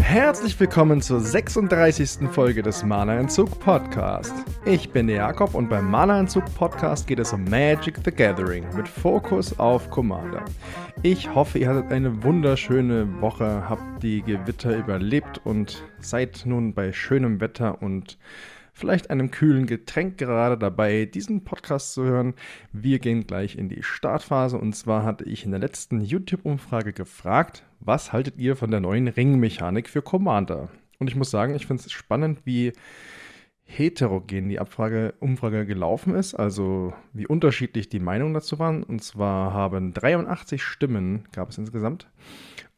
Herzlich willkommen zur 36. Folge des Mana Entzug Podcast. Ich bin der Jakob und beim Mana Entzug Podcast geht es um Magic the Gathering mit Fokus auf Commander. Ich hoffe, ihr hattet eine wunderschöne Woche, habt die Gewitter überlebt und seid nun bei schönem Wetter und vielleicht einem kühlen Getränk gerade dabei, diesen Podcast zu hören. Wir gehen gleich in die Startphase und zwar hatte ich in der letzten YouTube-Umfrage gefragt, was haltet ihr von der neuen Ringmechanik für Commander? Und ich muss sagen, ich finde es spannend, wie heterogen die Abfrage, Umfrage gelaufen ist, also wie unterschiedlich die Meinungen dazu waren. Und zwar haben 83 Stimmen, gab es insgesamt,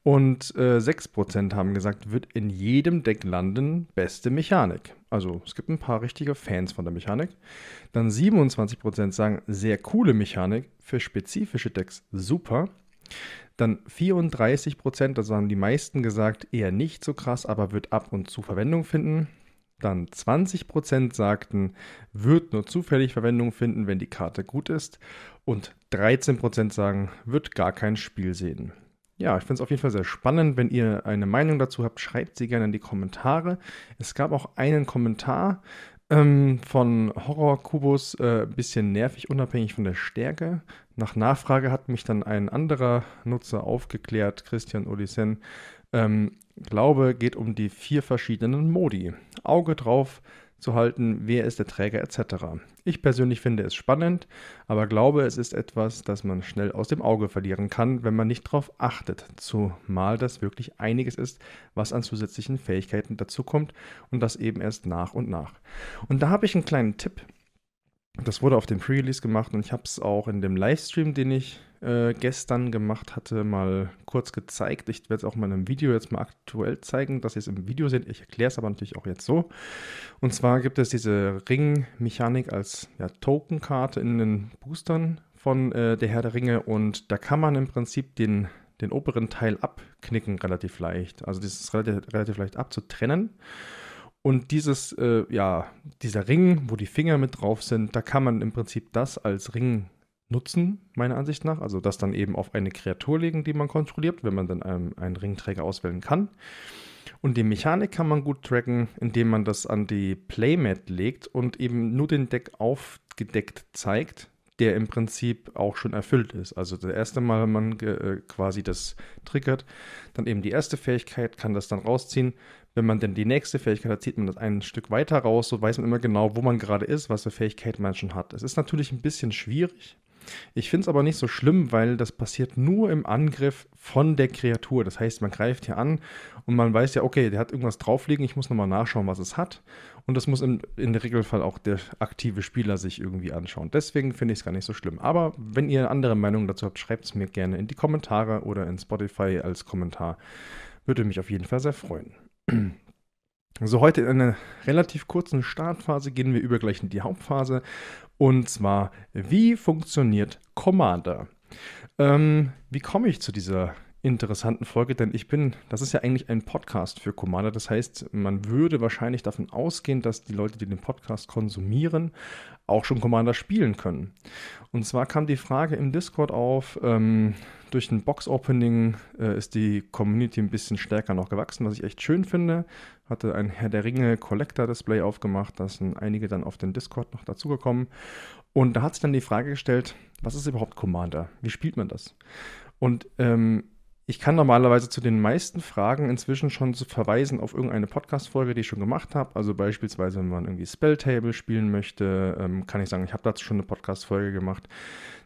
und äh, 6% haben gesagt, wird in jedem Deck landen, beste Mechanik also es gibt ein paar richtige Fans von der Mechanik. Dann 27% sagen, sehr coole Mechanik, für spezifische Decks super. Dann 34%, das haben die meisten gesagt, eher nicht so krass, aber wird ab und zu Verwendung finden. Dann 20% sagten, wird nur zufällig Verwendung finden, wenn die Karte gut ist. Und 13% sagen, wird gar kein Spiel sehen. Ja, ich finde es auf jeden Fall sehr spannend. Wenn ihr eine Meinung dazu habt, schreibt sie gerne in die Kommentare. Es gab auch einen Kommentar ähm, von Horror-Kubus, äh, bisschen nervig, unabhängig von der Stärke. Nach Nachfrage hat mich dann ein anderer Nutzer aufgeklärt, Christian Olissen. Ähm, glaube, geht um die vier verschiedenen Modi. Auge drauf, zu halten, wer ist der Träger etc. Ich persönlich finde es spannend, aber glaube, es ist etwas, das man schnell aus dem Auge verlieren kann, wenn man nicht darauf achtet, zumal das wirklich einiges ist, was an zusätzlichen Fähigkeiten dazukommt und das eben erst nach und nach. Und da habe ich einen kleinen Tipp. Das wurde auf dem Pre-Release gemacht und ich habe es auch in dem Livestream, den ich äh, gestern gemacht hatte, mal kurz gezeigt. Ich werde es auch mal in einem Video jetzt mal aktuell zeigen, dass ihr es im Video seht. Ich erkläre es aber natürlich auch jetzt so. Und zwar gibt es diese Ring-Mechanik als ja, Token-Karte in den Boostern von äh, der Herr der Ringe und da kann man im Prinzip den, den oberen Teil abknicken relativ leicht. Also das ist relativ, relativ leicht abzutrennen. Und dieses, äh, ja, dieser Ring, wo die Finger mit drauf sind, da kann man im Prinzip das als Ring nutzen, meiner Ansicht nach. Also das dann eben auf eine Kreatur legen, die man kontrolliert, wenn man dann einen, einen Ringträger auswählen kann. Und die Mechanik kann man gut tracken, indem man das an die Playmat legt und eben nur den Deck aufgedeckt zeigt, der im Prinzip auch schon erfüllt ist. Also das erste Mal, wenn man äh, quasi das triggert, dann eben die erste Fähigkeit, kann das dann rausziehen. Wenn man dann die nächste Fähigkeit hat, zieht man das ein Stück weiter raus, so weiß man immer genau, wo man gerade ist, was für Fähigkeiten man schon hat. Es ist natürlich ein bisschen schwierig, ich finde es aber nicht so schlimm, weil das passiert nur im Angriff von der Kreatur. Das heißt, man greift hier an und man weiß ja, okay, der hat irgendwas draufliegen, ich muss nochmal nachschauen, was es hat. Und das muss im, in Regelfall auch der aktive Spieler sich irgendwie anschauen. Deswegen finde ich es gar nicht so schlimm. Aber wenn ihr eine andere Meinung dazu habt, schreibt es mir gerne in die Kommentare oder in Spotify als Kommentar. Würde mich auf jeden Fall sehr freuen. Also heute in einer relativ kurzen Startphase gehen wir über gleich in die Hauptphase. Und zwar, wie funktioniert Commander? Ähm, wie komme ich zu dieser interessanten Folge, denn ich bin, das ist ja eigentlich ein Podcast für Commander. Das heißt, man würde wahrscheinlich davon ausgehen, dass die Leute, die den Podcast konsumieren, auch schon Commander spielen können. Und zwar kam die Frage im Discord auf, ähm, durch ein Box-Opening äh, ist die Community ein bisschen stärker noch gewachsen, was ich echt schön finde. Hatte ein Herr der Ringe Collector-Display aufgemacht, da sind einige dann auf den Discord noch dazugekommen. Und da hat sich dann die Frage gestellt, was ist überhaupt Commander? Wie spielt man das? Und ähm, ich kann normalerweise zu den meisten Fragen inzwischen schon verweisen auf irgendeine Podcast-Folge, die ich schon gemacht habe. Also beispielsweise, wenn man irgendwie Spelltable spielen möchte, ähm, kann ich sagen, ich habe dazu schon eine Podcast-Folge gemacht.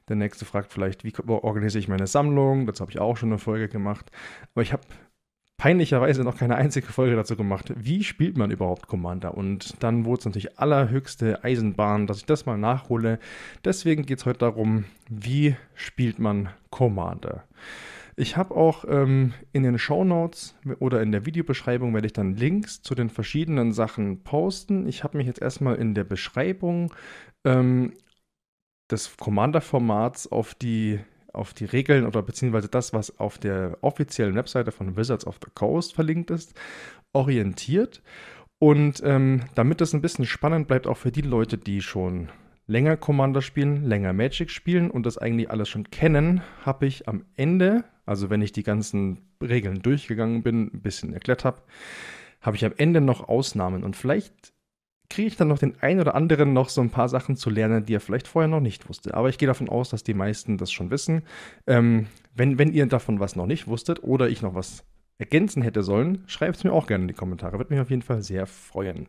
Der nächste fragt vielleicht, wie organisiere ich meine Sammlung? Dazu habe ich auch schon eine Folge gemacht. Aber ich habe peinlicherweise noch keine einzige Folge dazu gemacht. Wie spielt man überhaupt Commander? Und dann wurde es natürlich allerhöchste Eisenbahn, dass ich das mal nachhole. Deswegen geht es heute darum, wie spielt man Commander? Ich habe auch ähm, in den Show Notes oder in der Videobeschreibung werde ich dann Links zu den verschiedenen Sachen posten. Ich habe mich jetzt erstmal in der Beschreibung ähm, des Commander-Formats auf die auf die Regeln oder beziehungsweise das, was auf der offiziellen Webseite von Wizards of the Coast verlinkt ist, orientiert. Und ähm, damit es ein bisschen spannend bleibt, auch für die Leute, die schon länger Commander spielen, länger Magic spielen und das eigentlich alles schon kennen, habe ich am Ende, also wenn ich die ganzen Regeln durchgegangen bin, ein bisschen erklärt habe, habe ich am Ende noch Ausnahmen und vielleicht kriege ich dann noch den einen oder anderen noch so ein paar Sachen zu lernen, die er vielleicht vorher noch nicht wusste. Aber ich gehe davon aus, dass die meisten das schon wissen. Ähm, wenn, wenn ihr davon was noch nicht wusstet oder ich noch was ergänzen hätte sollen, schreibt es mir auch gerne in die Kommentare. Würde mich auf jeden Fall sehr freuen.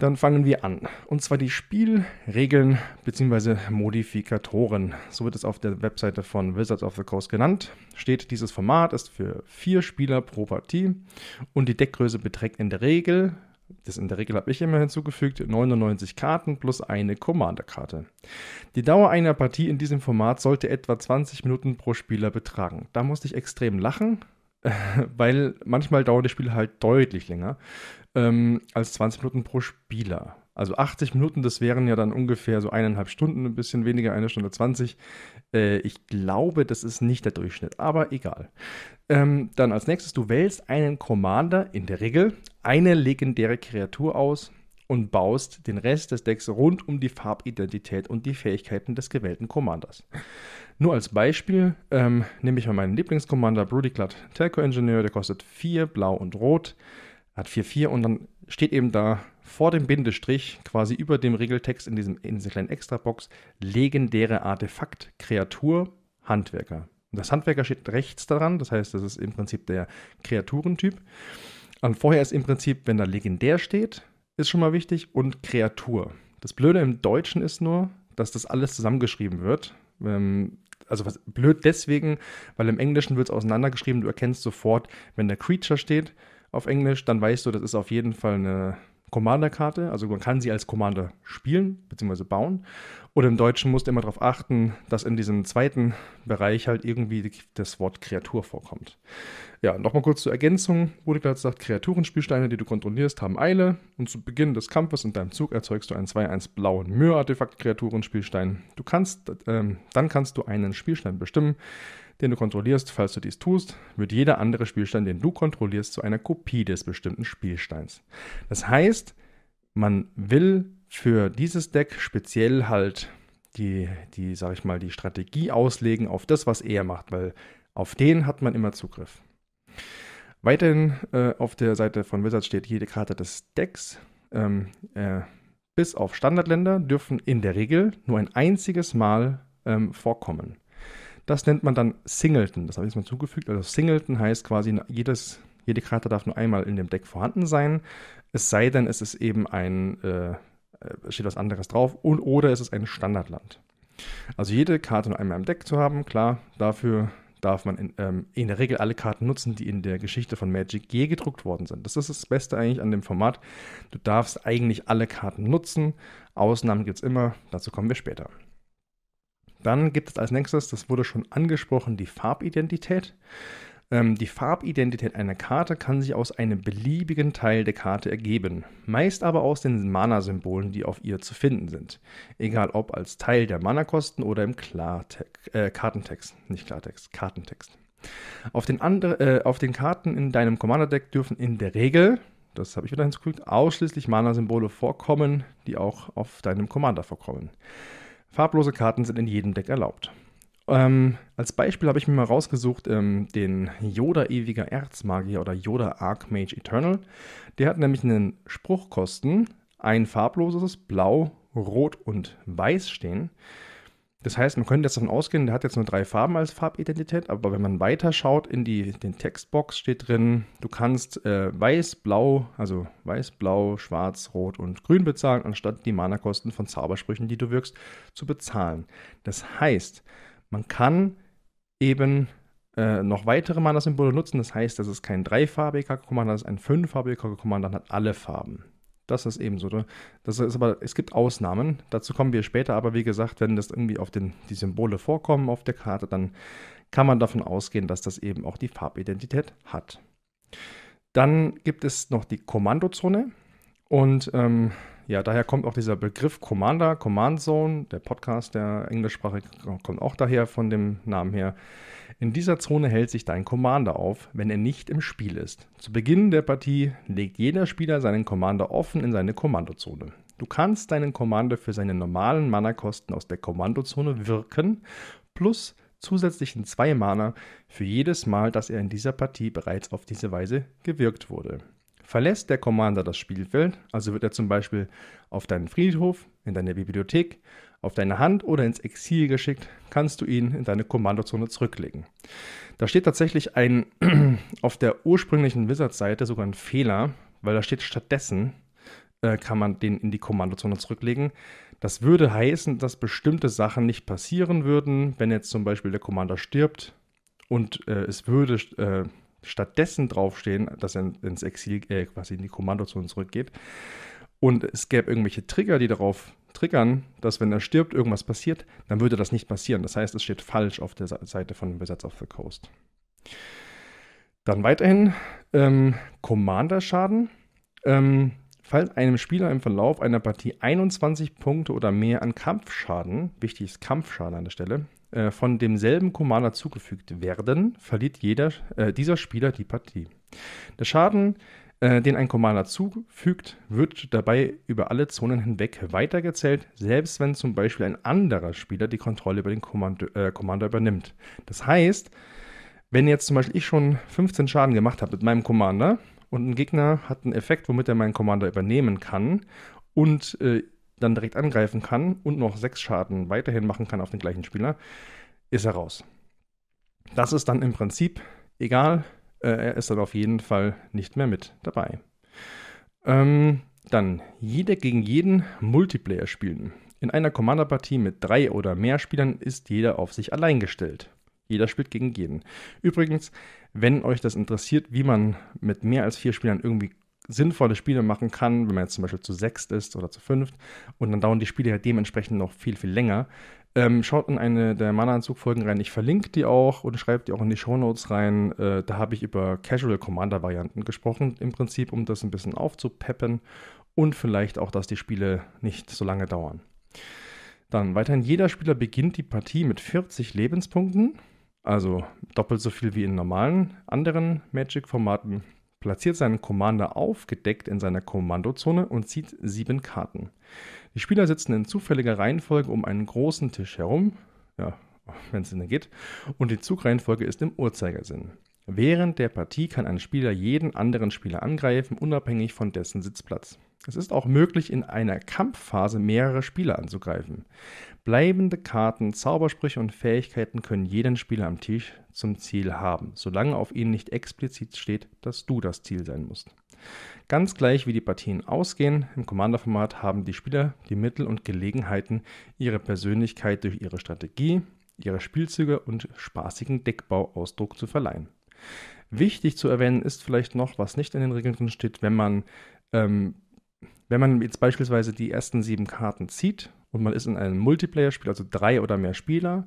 Dann fangen wir an. Und zwar die Spielregeln bzw. Modifikatoren. So wird es auf der Webseite von Wizards of the Coast genannt. Steht, dieses Format ist für vier Spieler pro Partie und die Deckgröße beträgt in der Regel, das in der Regel habe ich immer hinzugefügt, 99 Karten plus eine Commander-Karte. Die Dauer einer Partie in diesem Format sollte etwa 20 Minuten pro Spieler betragen. Da musste ich extrem lachen, weil manchmal dauert das Spiel halt deutlich länger ähm, als 20 Minuten pro Spieler. Also 80 Minuten, das wären ja dann ungefähr so eineinhalb Stunden, ein bisschen weniger, eine Stunde 20. Äh, ich glaube, das ist nicht der Durchschnitt, aber egal. Ähm, dann als nächstes, du wählst einen Commander, in der Regel eine legendäre Kreatur aus und baust den Rest des Decks rund um die Farbidentität und die Fähigkeiten des gewählten Commanders. Nur als Beispiel ähm, nehme ich mal meinen Lieblingscommander Brudiclat Telco Engineer, der kostet 4 blau und rot hat 4,4 und dann steht eben da vor dem Bindestrich, quasi über dem Regeltext in, diesem, in dieser kleinen Extrabox, legendäre Artefakt, Kreatur, Handwerker. Und das Handwerker steht rechts daran, das heißt, das ist im Prinzip der Kreaturentyp. Und vorher ist im Prinzip, wenn da legendär steht, ist schon mal wichtig und Kreatur. Das Blöde im Deutschen ist nur, dass das alles zusammengeschrieben wird. Ähm, also was, blöd deswegen, weil im Englischen wird es auseinandergeschrieben, du erkennst sofort, wenn der Creature steht, auf Englisch, dann weißt du, das ist auf jeden Fall eine Commander-Karte. Also man kann sie als Commander spielen bzw. bauen. Und im Deutschen musst du immer darauf achten, dass in diesem zweiten Bereich halt irgendwie das Wort Kreatur vorkommt. Ja, nochmal kurz zur Ergänzung. Wurde gerade gesagt, Kreaturenspielsteine, die du kontrollierst, haben Eile. Und zu Beginn des Kampfes in deinem Zug erzeugst du einen 2-1 blauen mühe artefakt kreaturenspielstein Du kannst, ähm, dann kannst du einen Spielstein bestimmen, den du kontrollierst, falls du dies tust, wird jeder andere Spielstein, den du kontrollierst, zu einer Kopie des bestimmten Spielsteins. Das heißt, man will für dieses Deck speziell halt die, die, sag ich mal, die Strategie auslegen auf das, was er macht, weil auf den hat man immer Zugriff. Weiterhin äh, auf der Seite von Wizards steht jede Karte des Decks. Ähm, äh, bis auf Standardländer dürfen in der Regel nur ein einziges Mal ähm, vorkommen. Das nennt man dann Singleton. Das habe ich jetzt mal zugefügt. Also Singleton heißt quasi, jedes, jede Karte darf nur einmal in dem Deck vorhanden sein. Es sei denn, es ist eben ein, äh, äh, steht was anderes drauf und oder es ist ein Standardland. Also jede Karte nur einmal im Deck zu haben, klar, dafür darf man in, ähm, in, der Regel alle Karten nutzen, die in der Geschichte von Magic je gedruckt worden sind. Das ist das Beste eigentlich an dem Format. Du darfst eigentlich alle Karten nutzen. Ausnahmen gibt es immer, dazu kommen wir später. Dann gibt es als nächstes, das wurde schon angesprochen, die Farbidentität. Ähm, die Farbidentität einer Karte kann sich aus einem beliebigen Teil der Karte ergeben, meist aber aus den Mana-Symbolen, die auf ihr zu finden sind. Egal ob als Teil der Mana-Kosten oder im Klartek äh, Kartentext, nicht Klartext, Kartentext. Auf den, andre, äh, auf den Karten in deinem Commander-Deck dürfen in der Regel, das habe ich wieder hinzugefügt, ausschließlich Mana-Symbole vorkommen, die auch auf deinem Commander vorkommen. Farblose Karten sind in jedem Deck erlaubt. Ähm, als Beispiel habe ich mir mal rausgesucht ähm, den Yoda ewiger Erzmagier oder Yoda Archmage Eternal. Der hat nämlich einen Spruchkosten, ein farbloses, blau, rot und weiß stehen. Das heißt, man könnte jetzt davon ausgehen, der hat jetzt nur drei Farben als Farbidentität, aber wenn man weiter schaut in die den Textbox steht drin, du kannst äh, weiß, blau, also weiß, blau, schwarz, rot und grün bezahlen, anstatt die Mana-Kosten von Zaubersprüchen, die du wirkst, zu bezahlen. Das heißt, man kann eben äh, noch weitere Mana-Symbole nutzen, das heißt, das ist kein dreifarbiger Commander, das ist ein fünffarbiger Commander, hat alle Farben. Das ist eben so. Ne? Das ist aber, es gibt Ausnahmen. Dazu kommen wir später. Aber wie gesagt, wenn das irgendwie auf den, die Symbole vorkommen auf der Karte, dann kann man davon ausgehen, dass das eben auch die Farbidentität hat. Dann gibt es noch die Kommandozone. Und ähm, ja, daher kommt auch dieser Begriff Commander, Command Zone. Der Podcast, der Englischsprache kommt auch daher von dem Namen her. In dieser Zone hält sich dein Commander auf, wenn er nicht im Spiel ist. Zu Beginn der Partie legt jeder Spieler seinen Commander offen in seine Kommandozone. Du kannst deinen Commander für seine normalen Mana-Kosten aus der Kommandozone wirken, plus zusätzlichen zwei Mana für jedes Mal, dass er in dieser Partie bereits auf diese Weise gewirkt wurde. Verlässt der Commander das Spielfeld, also wird er zum Beispiel auf deinen Friedhof, in deine Bibliothek, auf deine Hand oder ins Exil geschickt, kannst du ihn in deine Kommandozone zurücklegen. Da steht tatsächlich ein auf der ursprünglichen Wizard-Seite sogar ein Fehler, weil da steht stattdessen äh, kann man den in die Kommandozone zurücklegen. Das würde heißen, dass bestimmte Sachen nicht passieren würden, wenn jetzt zum Beispiel der Commander stirbt und äh, es würde äh, stattdessen draufstehen, dass er ins Exil, äh, quasi in die Kommandozone zurückgeht und es gäbe irgendwelche Trigger, die darauf triggern, dass wenn er stirbt, irgendwas passiert, dann würde das nicht passieren. Das heißt, es steht falsch auf der Seite von Wizards of the Coast. Dann weiterhin ähm, Commander-Schaden. Ähm, falls einem Spieler im Verlauf einer Partie 21 Punkte oder mehr an Kampfschaden, wichtig ist Kampfschaden an der Stelle, äh, von demselben Commander zugefügt werden, verliert jeder, äh, dieser Spieler die Partie. Der Schaden äh, den ein Commander zufügt, wird dabei über alle Zonen hinweg weitergezählt, selbst wenn zum Beispiel ein anderer Spieler die Kontrolle über den Kommando äh, Commander übernimmt. Das heißt, wenn jetzt zum Beispiel ich schon 15 Schaden gemacht habe mit meinem Commander und ein Gegner hat einen Effekt, womit er meinen Commander übernehmen kann und äh, dann direkt angreifen kann und noch 6 Schaden weiterhin machen kann auf den gleichen Spieler, ist er raus. Das ist dann im Prinzip egal, äh, er ist dann auf jeden Fall nicht mehr mit dabei. Ähm, dann jeder gegen jeden Multiplayer spielen. In einer Commander-Partie mit drei oder mehr Spielern ist jeder auf sich allein gestellt. Jeder spielt gegen jeden. Übrigens, wenn euch das interessiert, wie man mit mehr als vier Spielern irgendwie sinnvolle Spiele machen kann, wenn man jetzt zum Beispiel zu sechst ist oder zu fünft und dann dauern die Spiele halt dementsprechend noch viel, viel länger, ähm, schaut in eine der Mana-Anzug-Folgen rein. Ich verlinke die auch und schreibe die auch in die Shownotes rein. Äh, da habe ich über Casual-Commander-Varianten gesprochen, im Prinzip, um das ein bisschen aufzupeppen und vielleicht auch, dass die Spiele nicht so lange dauern. Dann weiterhin, jeder Spieler beginnt die Partie mit 40 Lebenspunkten, also doppelt so viel wie in normalen anderen Magic-Formaten, platziert seinen Commander aufgedeckt in seiner Kommandozone und zieht sieben Karten. Die Spieler sitzen in zufälliger Reihenfolge um einen großen Tisch herum, ja, wenn es denn geht, und die Zugreihenfolge ist im Uhrzeigersinn. Während der Partie kann ein Spieler jeden anderen Spieler angreifen, unabhängig von dessen Sitzplatz. Es ist auch möglich, in einer Kampfphase mehrere Spieler anzugreifen. Bleibende Karten, Zaubersprüche und Fähigkeiten können jeden Spieler am Tisch zum Ziel haben, solange auf ihnen nicht explizit steht, dass du das Ziel sein musst. Ganz gleich wie die Partien ausgehen, im Commander-Format haben die Spieler die Mittel und Gelegenheiten, ihre Persönlichkeit durch ihre Strategie, ihre Spielzüge und spaßigen Deckbauausdruck zu verleihen. Wichtig zu erwähnen ist vielleicht noch, was nicht in den Regeln drin steht, wenn man, ähm, wenn man jetzt beispielsweise die ersten sieben Karten zieht und man ist in einem Multiplayer-Spiel, also drei oder mehr Spieler,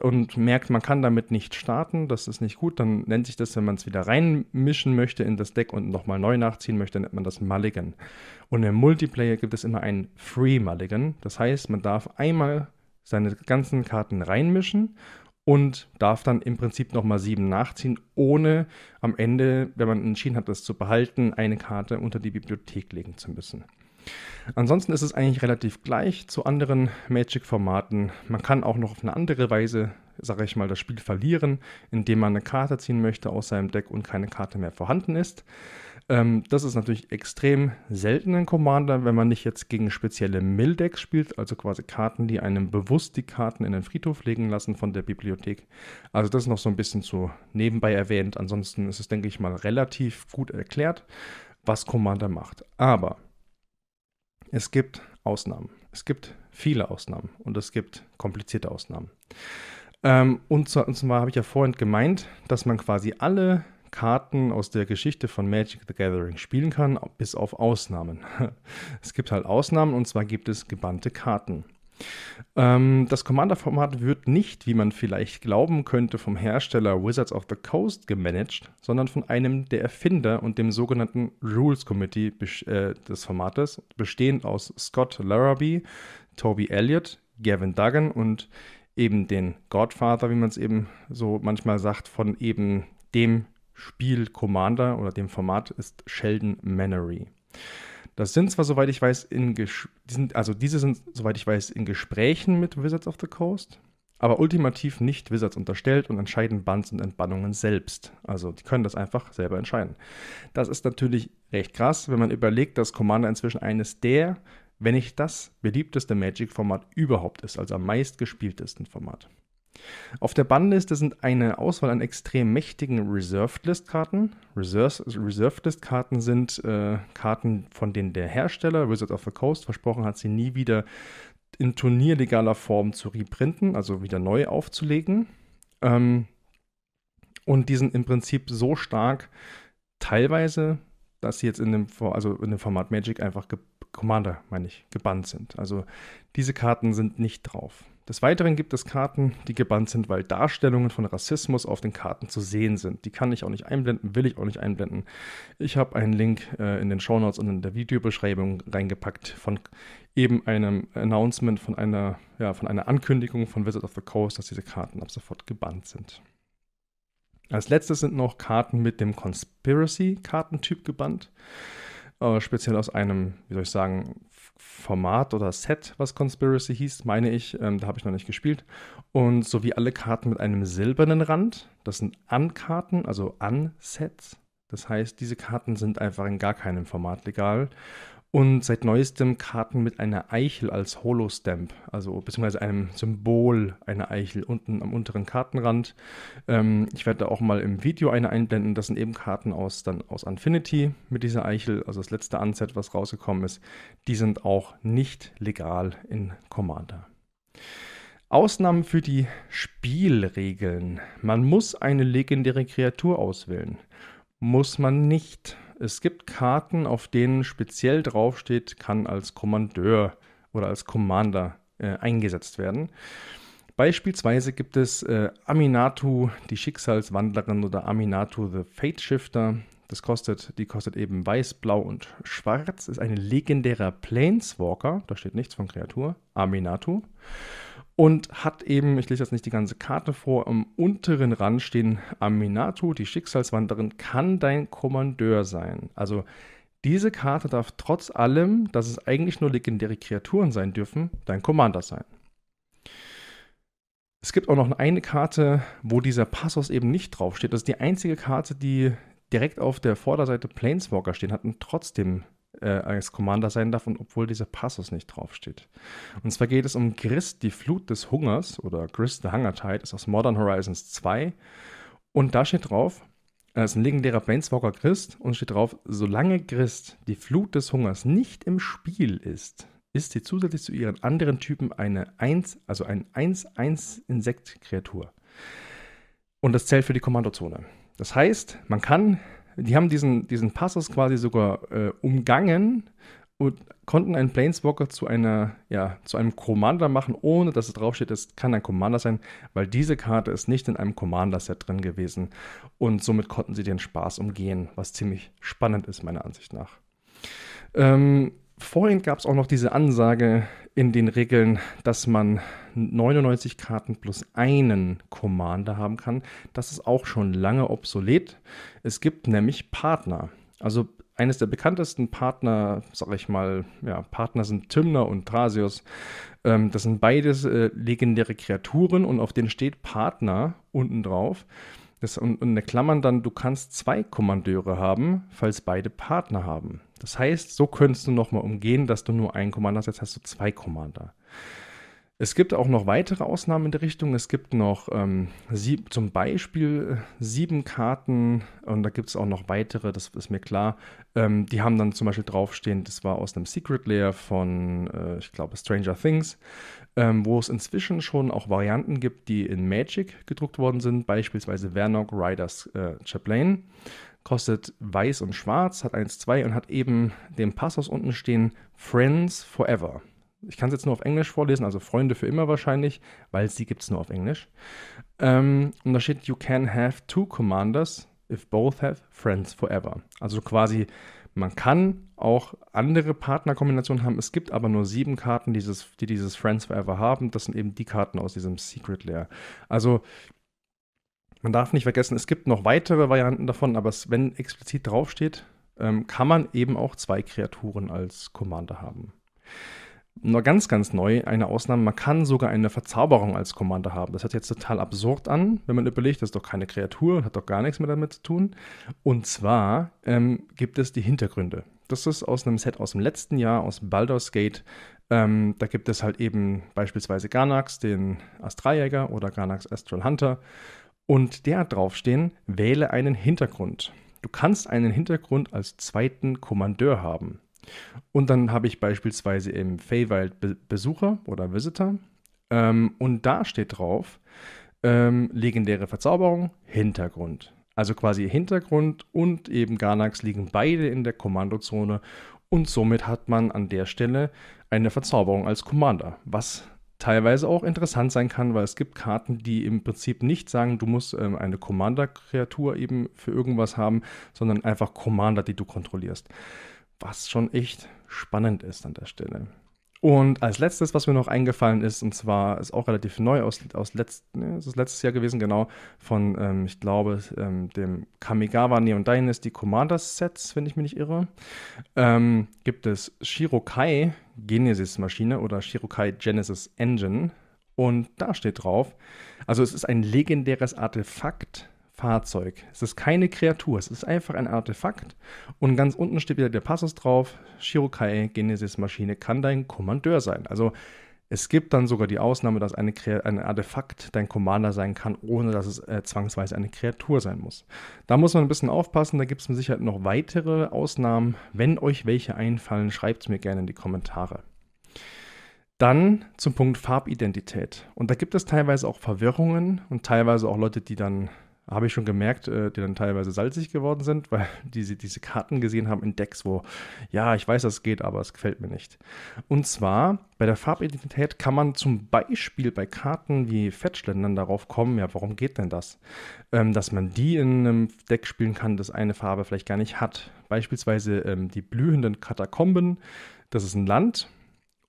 und merkt, man kann damit nicht starten, das ist nicht gut, dann nennt sich das, wenn man es wieder reinmischen möchte in das Deck und nochmal neu nachziehen möchte, nennt man das Mulligan. Und im Multiplayer gibt es immer ein Free Mulligan, das heißt, man darf einmal seine ganzen Karten reinmischen und darf dann im Prinzip nochmal sieben nachziehen, ohne am Ende, wenn man entschieden hat, das zu behalten, eine Karte unter die Bibliothek legen zu müssen. Ansonsten ist es eigentlich relativ gleich zu anderen Magic-Formaten. Man kann auch noch auf eine andere Weise, sage ich mal, das Spiel verlieren, indem man eine Karte ziehen möchte aus seinem Deck und keine Karte mehr vorhanden ist. Ähm, das ist natürlich extrem selten in Commander, wenn man nicht jetzt gegen spezielle Mill-Decks spielt, also quasi Karten, die einem bewusst die Karten in den Friedhof legen lassen von der Bibliothek. Also das ist noch so ein bisschen zu nebenbei erwähnt. Ansonsten ist es, denke ich mal, relativ gut erklärt, was Commander macht. Aber es gibt Ausnahmen. Es gibt viele Ausnahmen und es gibt komplizierte Ausnahmen. Ähm, und, zwar, und zwar habe ich ja vorhin gemeint, dass man quasi alle Karten aus der Geschichte von Magic the Gathering spielen kann, bis auf Ausnahmen. Es gibt halt Ausnahmen und zwar gibt es gebannte Karten. Ähm, das Commander-Format wird nicht, wie man vielleicht glauben könnte, vom Hersteller Wizards of the Coast gemanagt, sondern von einem der Erfinder und dem sogenannten Rules Committee äh, des Formates, bestehend aus Scott Larrabee, Toby Elliott, Gavin Duggan und eben den Godfather, wie man es eben so manchmal sagt, von eben dem Spiel Commander oder dem Format ist Sheldon Mannery. Das sind zwar, soweit ich weiß, in die sind, also diese sind, soweit ich weiß, in Gesprächen mit Wizards of the Coast, aber ultimativ nicht Wizards unterstellt und entscheiden Bands und Entbannungen selbst. Also die können das einfach selber entscheiden. Das ist natürlich recht krass, wenn man überlegt, dass Commander inzwischen eines der, wenn nicht das beliebteste Magic-Format überhaupt ist, also am meistgespieltesten Format. Auf der Bannliste sind eine Auswahl an extrem mächtigen Reserved List Karten. Reserved List Karten sind äh, Karten, von denen der Hersteller Wizards of the Coast versprochen hat, sie nie wieder in turnierlegaler Form zu reprinten, also wieder neu aufzulegen. Ähm, und die sind im Prinzip so stark, teilweise, dass sie jetzt in dem, also in dem Format Magic einfach Commander, meine ich, gebannt sind. Also diese Karten sind nicht drauf. Des Weiteren gibt es Karten, die gebannt sind, weil Darstellungen von Rassismus auf den Karten zu sehen sind. Die kann ich auch nicht einblenden, will ich auch nicht einblenden. Ich habe einen Link äh, in den Shownotes und in der Videobeschreibung reingepackt von eben einem Announcement, von einer, ja, von einer Ankündigung von Wizard of the Coast, dass diese Karten ab sofort gebannt sind. Als letztes sind noch Karten mit dem Conspiracy-Kartentyp gebannt. Äh, speziell aus einem, wie soll ich sagen, Format oder Set, was Conspiracy hieß, meine ich. Ähm, da habe ich noch nicht gespielt. Und sowie alle Karten mit einem silbernen Rand. Das sind An-Karten, also An-Sets. Das heißt, diese Karten sind einfach in gar keinem Format legal und seit neuestem Karten mit einer Eichel als Holo-Stamp, also beziehungsweise einem Symbol einer Eichel unten am unteren Kartenrand. Ähm, ich werde da auch mal im Video eine einblenden. Das sind eben Karten aus, dann aus Infinity mit dieser Eichel, also das letzte Unset, was rausgekommen ist. Die sind auch nicht legal in Commander. Ausnahmen für die Spielregeln. Man muss eine legendäre Kreatur auswählen. Muss man nicht. Es gibt Karten, auf denen speziell draufsteht, kann als Kommandeur oder als Commander äh, eingesetzt werden. Beispielsweise gibt es äh, Aminatu, die Schicksalswandlerin oder Aminatu, the Fate Shifter. Das kostet, die kostet eben weiß, blau und schwarz. Ist ein legendärer Planeswalker. Da steht nichts von Kreatur. Aminatu und hat eben, ich lese jetzt nicht die ganze Karte vor, am unteren Rand stehen Aminato, die Schicksalswanderin, kann dein Kommandeur sein. Also diese Karte darf trotz allem, dass es eigentlich nur legendäre Kreaturen sein dürfen, dein Commander sein. Es gibt auch noch eine Karte, wo dieser Passus eben nicht draufsteht. Das ist die einzige Karte, die direkt auf der Vorderseite Planeswalker stehen hat und trotzdem äh, als Commander sein darf und obwohl dieser Passus nicht draufsteht. Und zwar geht es um Grist, die Flut des Hungers oder Grist the Hunger Tide, ist aus Modern Horizons 2. Und da steht drauf, das äh, ist ein legendärer Planeswalker Christ und steht drauf, solange Christ die Flut des Hungers nicht im Spiel ist, ist sie zusätzlich zu ihren anderen Typen eine 1, also ein 1-1 insekt kreatur Und das zählt für die Kommandozone. Das heißt, man kann die haben diesen, diesen Passus quasi sogar äh, umgangen und konnten einen Planeswalker zu einer, ja, zu einem Commander machen, ohne dass es draufsteht, es kann ein Commander sein, weil diese Karte ist nicht in einem Commander-Set drin gewesen. Und somit konnten sie den Spaß umgehen, was ziemlich spannend ist, meiner Ansicht nach. Ähm, vorhin gab es auch noch diese Ansage, in den Regeln, dass man 99 Karten plus einen Commander haben kann. Das ist auch schon lange obsolet. Es gibt nämlich Partner. Also eines der bekanntesten Partner, sag ich mal, ja, Partner sind Tymner und Trasius. Ähm, das sind beides äh, legendäre Kreaturen und auf denen steht Partner unten drauf. Das, und, und in der Klammern dann, du kannst zwei Kommandeure haben, falls beide Partner haben. Das heißt, so könntest du nochmal umgehen, dass du nur einen Commander hast, jetzt hast du zwei Commander. Es gibt auch noch weitere Ausnahmen in der Richtung. Es gibt noch ähm, sieb, zum Beispiel äh, sieben Karten und da gibt es auch noch weitere, das ist mir klar. Ähm, die haben dann zum Beispiel draufstehen, das war aus einem Secret Layer von, äh, ich glaube, Stranger Things, ähm, wo es inzwischen schon auch Varianten gibt, die in Magic gedruckt worden sind, beispielsweise Vernock Riders äh, Chaplain kostet weiß und schwarz, hat 1, 2 und hat eben den Passus unten stehen Friends Forever. Ich kann es jetzt nur auf Englisch vorlesen, also Freunde für immer wahrscheinlich, weil sie gibt es nur auf Englisch. Ähm, und da steht, you can have two commanders if both have friends forever. Also quasi, man kann auch andere Partnerkombinationen haben. Es gibt aber nur sieben Karten, dieses, die dieses Friends forever haben. Das sind eben die Karten aus diesem Secret Lair. Also man darf nicht vergessen, es gibt noch weitere Varianten davon, aber wenn explizit draufsteht, ähm, kann man eben auch zwei Kreaturen als Commander haben nur ganz, ganz neu eine Ausnahme. Man kann sogar eine Verzauberung als Commander haben. Das hört jetzt total absurd an, wenn man überlegt, das ist doch keine Kreatur, hat doch gar nichts mehr damit zu tun. Und zwar ähm, gibt es die Hintergründe. Das ist aus einem Set aus dem letzten Jahr, aus Baldur's Gate. Ähm, da gibt es halt eben beispielsweise Garnax, den Astraljäger oder Garnax Astral Hunter. Und der hat draufstehen, wähle einen Hintergrund. Du kannst einen Hintergrund als zweiten Kommandeur haben. Und dann habe ich beispielsweise im Feywild Be Besucher oder Visitor. Ähm, und da steht drauf, ähm, legendäre Verzauberung, Hintergrund. Also quasi Hintergrund und eben Garnax liegen beide in der Kommandozone und somit hat man an der Stelle eine Verzauberung als Commander, was teilweise auch interessant sein kann, weil es gibt Karten, die im Prinzip nicht sagen, du musst ähm, eine Commander-Kreatur eben für irgendwas haben, sondern einfach Commander, die du kontrollierst was schon echt spannend ist an der Stelle. Und als letztes, was mir noch eingefallen ist, und zwar ist auch relativ neu aus, aus letzt, ne, ist letztes Jahr gewesen, genau, von, ähm, ich glaube, ähm, dem Kamigawa Neon Dynasty Commander Sets, wenn ich mich nicht irre, ähm, gibt es Shirokai Genesis Maschine oder Shirokai Genesis Engine. Und da steht drauf, also es ist ein legendäres Artefakt, Fahrzeug. Es ist keine Kreatur, es ist einfach ein Artefakt. Und ganz unten steht wieder der Passus drauf: Shirokai Genesis Maschine kann dein Kommandeur sein. Also es gibt dann sogar die Ausnahme, dass eine ein Artefakt dein Commander sein kann, ohne dass es äh, zwangsweise eine Kreatur sein muss. Da muss man ein bisschen aufpassen, da gibt es mit Sicherheit noch weitere Ausnahmen. Wenn euch welche einfallen, schreibt es mir gerne in die Kommentare. Dann zum Punkt Farbidentität. Und da gibt es teilweise auch Verwirrungen und teilweise auch Leute, die dann habe ich schon gemerkt, äh, die dann teilweise salzig geworden sind, weil diese, diese Karten gesehen haben in Decks, wo, ja, ich weiß, das geht, aber es gefällt mir nicht. Und zwar, bei der Farbidentität kann man zum Beispiel bei Karten wie Fettschländern darauf kommen, ja, warum geht denn das? Ähm, dass man die in einem Deck spielen kann, das eine Farbe vielleicht gar nicht hat. Beispielsweise ähm, die blühenden Katakomben, das ist ein Land,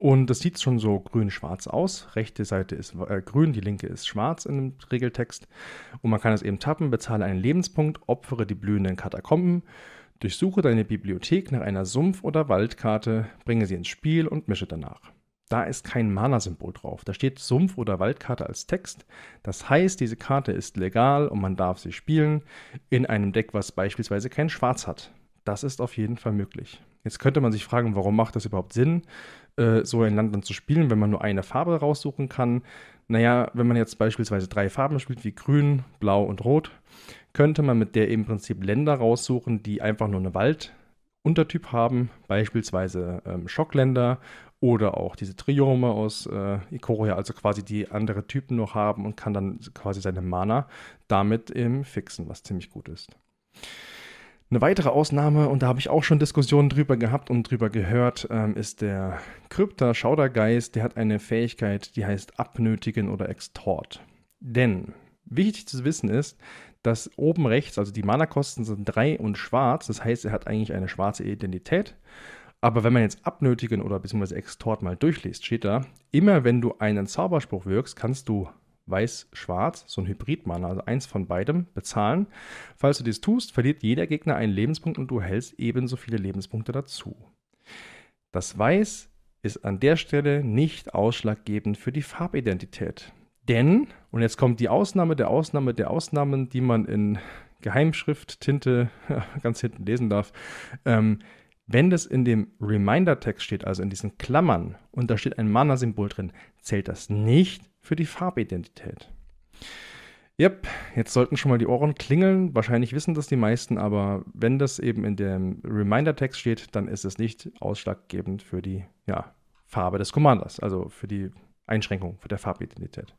und das sieht schon so grün-schwarz aus. Rechte Seite ist äh, grün, die linke ist schwarz in dem Regeltext. Und man kann es eben tappen, bezahle einen Lebenspunkt, opfere die blühenden Katakomben, durchsuche deine Bibliothek nach einer Sumpf- oder Waldkarte, bringe sie ins Spiel und mische danach. Da ist kein Mana-Symbol drauf. Da steht Sumpf- oder Waldkarte als Text. Das heißt, diese Karte ist legal und man darf sie spielen in einem Deck, was beispielsweise kein Schwarz hat. Das ist auf jeden Fall möglich. Jetzt könnte man sich fragen, warum macht das überhaupt Sinn? Äh, so ein Land dann zu spielen, wenn man nur eine Farbe raussuchen kann. Naja, wenn man jetzt beispielsweise drei Farben spielt, wie grün, blau und rot, könnte man mit der im Prinzip Länder raussuchen, die einfach nur eine Walduntertyp haben, beispielsweise ähm, Schockländer oder auch diese Triome aus äh, Ikoria, also quasi die andere Typen noch haben und kann dann quasi seine Mana damit ähm, fixen, was ziemlich gut ist. Eine weitere Ausnahme, und da habe ich auch schon Diskussionen drüber gehabt und drüber gehört, ähm, ist der Krypta Schaudergeist. Der hat eine Fähigkeit, die heißt Abnötigen oder Extort. Denn wichtig zu wissen ist, dass oben rechts, also die Mana-Kosten sind 3 und schwarz, das heißt, er hat eigentlich eine schwarze Identität. Aber wenn man jetzt Abnötigen oder beziehungsweise Extort mal durchliest, steht da, immer wenn du einen Zauberspruch wirkst, kannst du Weiß-Schwarz, so ein Hybrid-Mana, also eins von beidem, bezahlen. Falls du dies tust, verliert jeder Gegner einen Lebenspunkt und du hältst ebenso viele Lebenspunkte dazu. Das Weiß ist an der Stelle nicht ausschlaggebend für die Farbidentität. Denn, und jetzt kommt die Ausnahme der Ausnahme der Ausnahmen, die man in Geheimschrift, Tinte ganz hinten lesen darf, ähm, wenn das in dem Reminder-Text steht, also in diesen Klammern, und da steht ein Mana-Symbol drin, zählt das nicht für die Farbidentität. Yep, jetzt sollten schon mal die Ohren klingeln. Wahrscheinlich wissen das die meisten, aber wenn das eben in dem Reminder-Text steht, dann ist es nicht ausschlaggebend für die ja, Farbe des Commanders, also für die Einschränkung für der Farbidentität.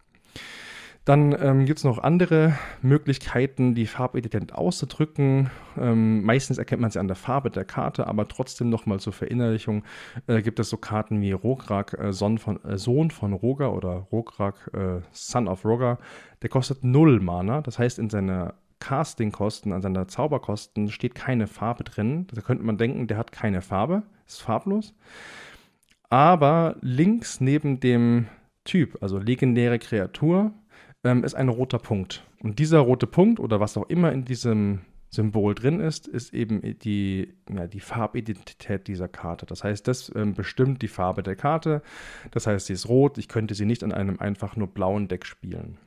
Dann ähm, gibt es noch andere Möglichkeiten, die Farbident auszudrücken. Ähm, meistens erkennt man sie an der Farbe der Karte, aber trotzdem nochmal zur Verinnerlichung äh, gibt es so Karten wie Rograk, äh, Sohn, von, äh, Sohn von Roger oder Rograk, äh, Son of Roger. Der kostet 0 Mana, das heißt in seiner Castingkosten, an seiner Zauberkosten steht keine Farbe drin. Da könnte man denken, der hat keine Farbe, ist farblos. Aber links neben dem Typ, also legendäre Kreatur, ähm, ist ein roter Punkt. Und dieser rote Punkt oder was auch immer in diesem Symbol drin ist, ist eben die, ja, die Farbidentität dieser Karte. Das heißt, das ähm, bestimmt die Farbe der Karte. Das heißt, sie ist rot. Ich könnte sie nicht an einem einfach nur blauen Deck spielen.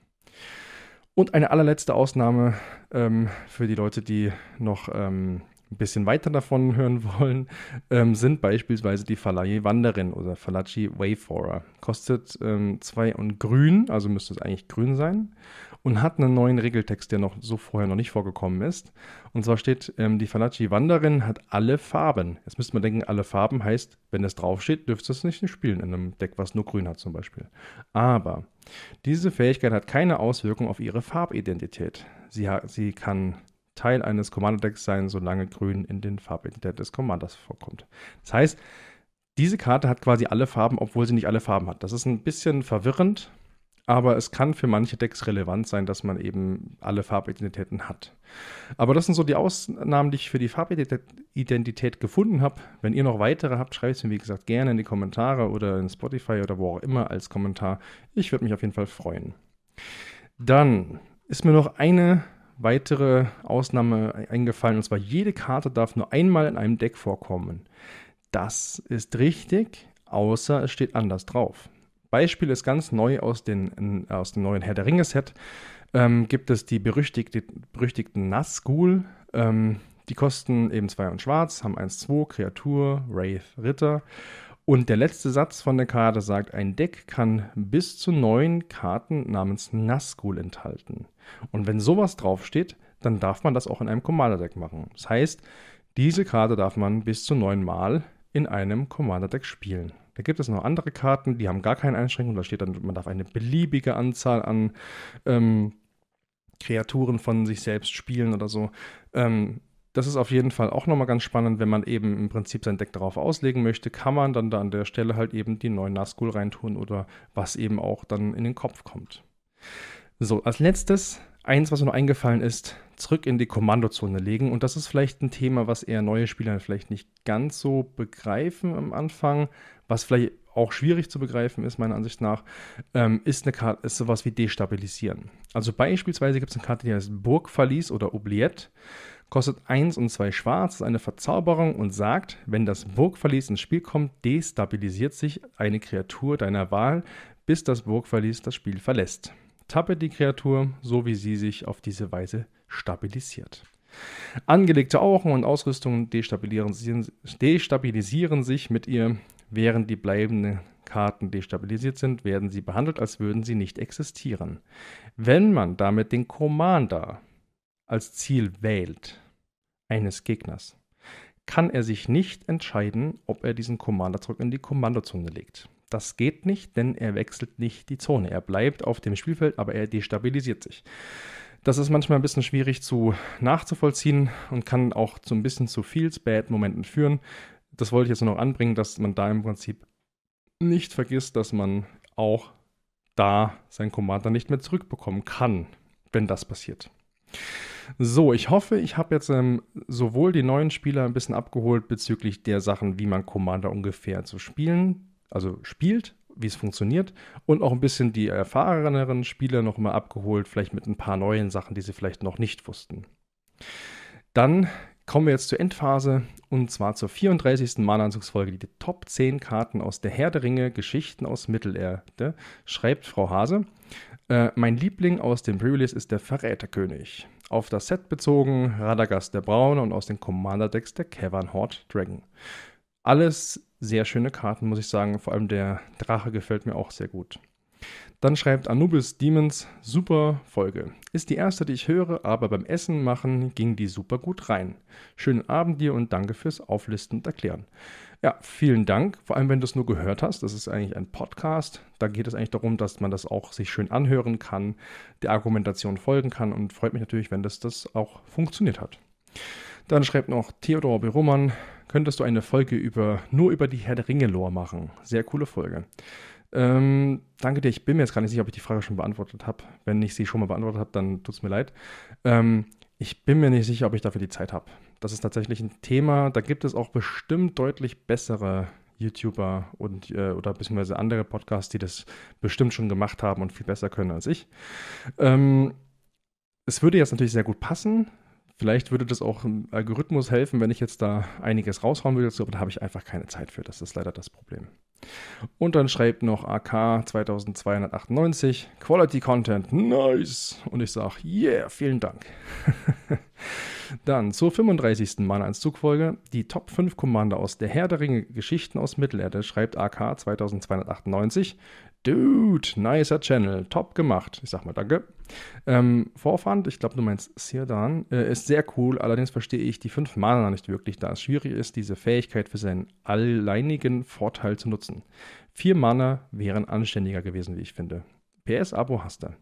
Und eine allerletzte Ausnahme ähm, für die Leute, die noch ähm, ein bisschen weiter davon hören wollen, ähm, sind beispielsweise die Falaji Wanderin oder Falaji Wayfarer. Kostet 2 ähm, und grün, also müsste es eigentlich grün sein. Und hat einen neuen Regeltext, der noch so vorher noch nicht vorgekommen ist. Und zwar steht, ähm, die Falaji Wanderin hat alle Farben. Jetzt müsste man denken, alle Farben heißt, wenn es draufsteht, dürfte es nicht spielen in einem Deck, was nur grün hat zum Beispiel. Aber diese Fähigkeit hat keine Auswirkung auf ihre Farbidentität. Sie, sie kann Teil eines Commander-Decks sein, solange grün in den Farbidentität des Commanders vorkommt. Das heißt, diese Karte hat quasi alle Farben, obwohl sie nicht alle Farben hat. Das ist ein bisschen verwirrend, aber es kann für manche Decks relevant sein, dass man eben alle Farbidentitäten hat. Aber das sind so die Ausnahmen, die ich für die Farbidentität gefunden habe. Wenn ihr noch weitere habt, schreibt es mir, wie gesagt, gerne in die Kommentare oder in Spotify oder wo auch immer als Kommentar. Ich würde mich auf jeden Fall freuen. Dann ist mir noch eine weitere Ausnahme eingefallen, und zwar jede Karte darf nur einmal in einem Deck vorkommen. Das ist richtig, außer es steht anders drauf. Beispiel ist ganz neu aus, den, aus dem neuen Herr der Ringe-Set. Ähm, gibt es die berüchtigte, berüchtigten Nazgul. Ähm, die kosten eben 2 und schwarz, haben 1, 2, Kreatur, Wraith, Ritter und der letzte Satz von der Karte sagt, ein Deck kann bis zu neun Karten namens Nazgul enthalten. Und wenn sowas draufsteht, dann darf man das auch in einem Commander-Deck machen. Das heißt, diese Karte darf man bis zu neun Mal in einem Commander-Deck spielen. Da gibt es noch andere Karten, die haben gar keine Einschränkungen. Da steht dann, man darf eine beliebige Anzahl an ähm, Kreaturen von sich selbst spielen oder so. Ähm, das ist auf jeden Fall auch nochmal ganz spannend, wenn man eben im Prinzip sein Deck darauf auslegen möchte, kann man dann da an der Stelle halt eben die neuen Nazgul reintun oder was eben auch dann in den Kopf kommt. So, als letztes, eins, was mir noch eingefallen ist, zurück in die Kommandozone legen. Und das ist vielleicht ein Thema, was eher neue Spieler vielleicht nicht ganz so begreifen am Anfang, was vielleicht auch schwierig zu begreifen ist, meiner Ansicht nach, ähm, ist eine Karte, ist sowas wie destabilisieren. Also beispielsweise gibt es eine Karte, die heißt Burgverlies oder Oubliette, kostet 1 und 2 schwarz, ist eine Verzauberung und sagt, wenn das Burgverlies ins Spiel kommt, destabilisiert sich eine Kreatur deiner Wahl, bis das Burgverlies das Spiel verlässt. Tappe die Kreatur, so wie sie sich auf diese Weise stabilisiert. Angelegte Augen und Ausrüstungen destabilisieren, destabilisieren, sich mit ihr. Während die bleibenden Karten destabilisiert sind, werden sie behandelt, als würden sie nicht existieren. Wenn man damit den Commander als Ziel wählt, eines Gegners, kann er sich nicht entscheiden, ob er diesen Commander zurück in die Kommandozone legt. Das geht nicht, denn er wechselt nicht die Zone. Er bleibt auf dem Spielfeld, aber er destabilisiert sich. Das ist manchmal ein bisschen schwierig zu nachzuvollziehen und kann auch zu ein bisschen zu viel Bad Momenten führen, das wollte ich jetzt nur noch anbringen, dass man da im Prinzip nicht vergisst, dass man auch da seinen Commander nicht mehr zurückbekommen kann, wenn das passiert. So, ich hoffe, ich habe jetzt ähm, sowohl die neuen Spieler ein bisschen abgeholt bezüglich der Sachen, wie man Commander ungefähr zu spielen, also spielt, wie es funktioniert und auch ein bisschen die erfahreneren Spieler nochmal abgeholt, vielleicht mit ein paar neuen Sachen, die sie vielleicht noch nicht wussten. Dann Kommen wir jetzt zur Endphase und zwar zur 34. Malanzugsfolge, die Top 10 Karten aus der Herr der Ringe, Geschichten aus Mittelerde, schreibt Frau Hase. Äh, mein Liebling aus dem Pre-Release ist der Verräterkönig. Auf das Set bezogen, Radagast der Braune und aus den Commander-Decks der Cavern Horde Dragon. Alles sehr schöne Karten, muss ich sagen. Vor allem der Drache gefällt mir auch sehr gut. Dann schreibt Anubis Demons, super Folge. Ist die erste, die ich höre, aber beim Essen machen ging die super gut rein. Schönen Abend dir und danke fürs Auflisten und Erklären. Ja, vielen Dank. Vor allem, wenn du es nur gehört hast, das ist eigentlich ein Podcast. Da geht es eigentlich darum, dass man das auch sich schön anhören kann, der Argumentation folgen kann und freut mich natürlich, wenn das, das auch funktioniert hat. Dann schreibt noch Theodor Berumann, könntest du eine Folge über nur über die Herr der Ringe Lore machen? Sehr coole Folge. Ähm, danke dir. Ich bin mir jetzt gar nicht sicher, ob ich die Frage schon beantwortet habe. Wenn ich sie schon mal beantwortet habe, dann tut es mir leid. Ähm, ich bin mir nicht sicher, ob ich dafür die Zeit habe. Das ist tatsächlich ein Thema. Da gibt es auch bestimmt deutlich bessere YouTuber und äh, oder beziehungsweise andere Podcasts, die das bestimmt schon gemacht haben und viel besser können als ich. Ähm, es würde jetzt natürlich sehr gut passen. Vielleicht würde das auch im Algorithmus helfen, wenn ich jetzt da einiges raushauen würde, aber da habe ich einfach keine Zeit für. Das ist leider das Problem. Und dann schreibt noch AK 2298 Quality Content, nice. Und ich sage, yeah, vielen Dank. dann zur 35. Mana als Zugfolge, die Top 5 Commander aus der Herr der Ringe Geschichten aus Mittelerde, schreibt AK 2298. Dude, nicer Channel, top gemacht. Ich sag mal danke. Ähm, Vorfand, ich glaube, du meinst Sirdan, äh, ist sehr cool, allerdings verstehe ich die fünf Mana nicht wirklich, da es schwierig ist, diese Fähigkeit für seinen alleinigen Vorteil zu nutzen. Vier Mana wären anständiger gewesen, wie ich finde. PS-Abo hast du.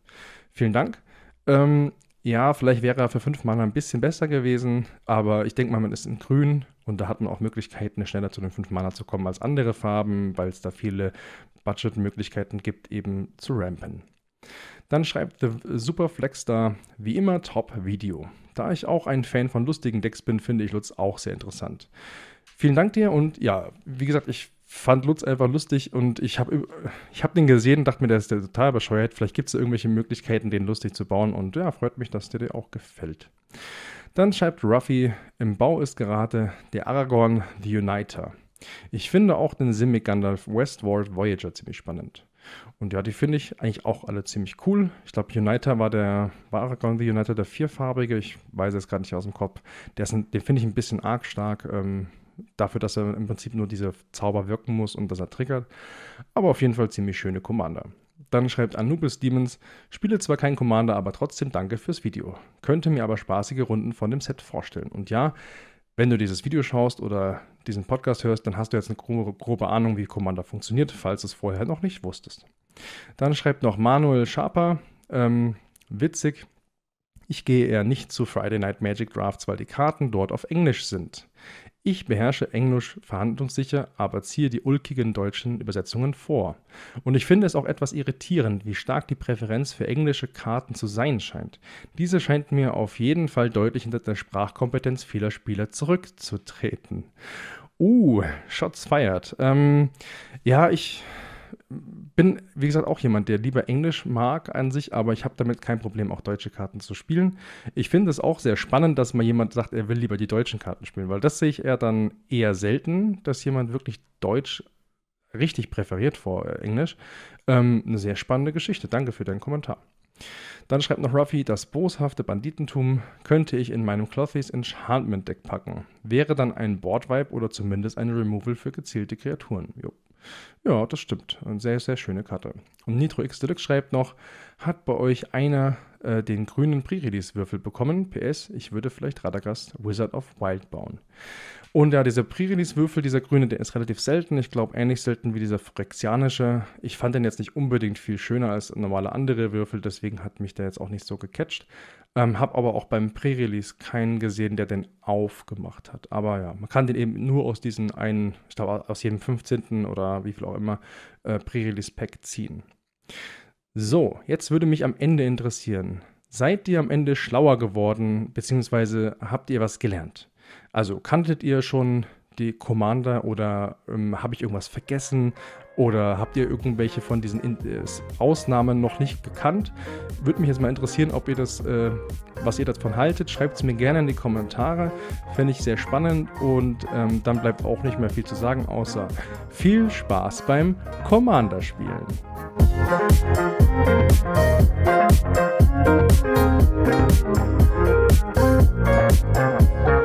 Vielen Dank. Ähm, ja, vielleicht wäre er für fünf Mana ein bisschen besser gewesen, aber ich denke mal, man ist in Grün und da hat man auch Möglichkeiten, schneller zu den fünf Mana zu kommen als andere Farben, weil es da viele Budgetmöglichkeiten gibt, eben zu rampen. Dann schreibt The Superflex da, wie immer top Video. Da ich auch ein Fan von lustigen Decks bin, finde ich Lutz auch sehr interessant. Vielen Dank dir und ja, wie gesagt, ich fand Lutz einfach lustig und ich habe ich hab den gesehen und dachte mir, der ist total bescheuert. Vielleicht gibt es irgendwelche Möglichkeiten, den lustig zu bauen und ja, freut mich, dass der dir auch gefällt. Dann schreibt Ruffy, im Bau ist gerade der Aragorn The Uniter. Ich finde auch den Simic Gandalf Westworld Voyager ziemlich spannend. Und ja, die finde ich eigentlich auch alle ziemlich cool. Ich glaube, Uniter war der, war Aragon the Uniter der vierfarbige, ich weiß es gerade nicht aus dem Kopf. Ist, den finde ich ein bisschen arg stark, ähm, dafür, dass er im Prinzip nur diese Zauber wirken muss und dass er triggert. Aber auf jeden Fall ziemlich schöne Commander. Dann schreibt Anubis Demons, spiele zwar kein Commander, aber trotzdem danke fürs Video. Könnte mir aber spaßige Runden von dem Set vorstellen. Und ja, wenn du dieses Video schaust oder diesen Podcast hörst, dann hast du jetzt eine grobe, grobe Ahnung, wie Commander funktioniert, falls du es vorher noch nicht wusstest. Dann schreibt noch Manuel Schaper, ähm, witzig, ich gehe eher nicht zu Friday Night Magic Drafts, weil die Karten dort auf Englisch sind. Ich beherrsche Englisch verhandlungssicher, aber ziehe die ulkigen deutschen Übersetzungen vor. Und ich finde es auch etwas irritierend, wie stark die Präferenz für englische Karten zu sein scheint. Diese scheint mir auf jeden Fall deutlich hinter der Sprachkompetenz vieler Spieler zurückzutreten. Uh, Shots feiert. Ähm, ja, ich bin, wie gesagt, auch jemand, der lieber Englisch mag an sich, aber ich habe damit kein Problem, auch deutsche Karten zu spielen. Ich finde es auch sehr spannend, dass mal jemand sagt, er will lieber die deutschen Karten spielen, weil das sehe ich eher dann eher selten, dass jemand wirklich Deutsch richtig präferiert vor äh, Englisch. Ähm, eine sehr spannende Geschichte. Danke für deinen Kommentar. Dann schreibt noch Ruffy, das boshafte Banditentum könnte ich in meinem Clothies Enchantment Deck packen. Wäre dann ein Board Vibe oder zumindest eine Removal für gezielte Kreaturen. Jo, ja, das stimmt. Eine sehr, sehr schöne Karte. Und Nitro X Deluxe schreibt noch, hat bei euch einer äh, den grünen Pre-Release-Würfel bekommen. PS, ich würde vielleicht Radagast Wizard of Wild bauen. Und ja, dieser Pre-Release-Würfel, dieser grüne, der ist relativ selten. Ich glaube, ähnlich selten wie dieser Frexianische. Ich fand den jetzt nicht unbedingt viel schöner als normale andere Würfel, deswegen hat mich der jetzt auch nicht so gecatcht. Ähm, hab aber auch beim Pre-Release keinen gesehen, der den aufgemacht hat. Aber ja, man kann den eben nur aus diesen einen, ich glaube, aus jedem 15. oder wie viel auch immer, äh, Pre-Release-Pack ziehen. So, jetzt würde mich am Ende interessieren. Seid ihr am Ende schlauer geworden, beziehungsweise habt ihr was gelernt? Also kanntet ihr schon die Commander oder ähm, habe ich irgendwas vergessen oder habt ihr irgendwelche von diesen In äh, Ausnahmen noch nicht gekannt? Würde mich jetzt mal interessieren, ob ihr das, äh, was ihr davon haltet. Schreibt es mir gerne in die Kommentare. Fände ich sehr spannend und ähm, dann bleibt auch nicht mehr viel zu sagen, außer viel Spaß beim Commander spielen. Musik